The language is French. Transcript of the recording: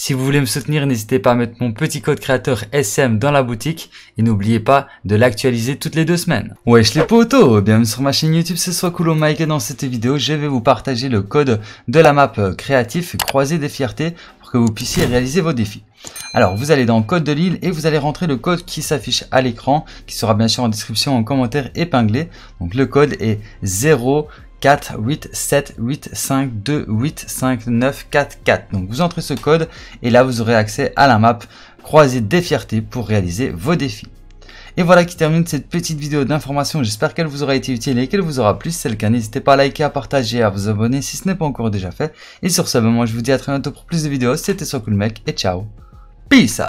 Si vous voulez me soutenir, n'hésitez pas à mettre mon petit code créateur SM dans la boutique et n'oubliez pas de l'actualiser toutes les deux semaines. Wesh les potos, bienvenue sur ma chaîne YouTube, c'est soit cool Mike et dans cette vidéo, je vais vous partager le code de la map créatif croisée des fiertés pour que vous puissiez réaliser vos défis. Alors vous allez dans code de l'île et vous allez rentrer le code qui s'affiche à l'écran, qui sera bien sûr en description en commentaire épinglé. Donc le code est 0 4, 8, 7, 8, 5, 2, 8, 5, 9, 4, 4. Donc vous entrez ce code et là vous aurez accès à la map croisée des fiertés pour réaliser vos défis. Et voilà qui termine cette petite vidéo d'information, j'espère qu'elle vous aura été utile et qu'elle vous aura plu. Si c'est le cas, n'hésitez pas à liker, à partager, à vous abonner si ce n'est pas encore déjà fait. Et sur ce, ben, moi je vous dis à très bientôt pour plus de vidéos, c'était Sokulmec et ciao, peace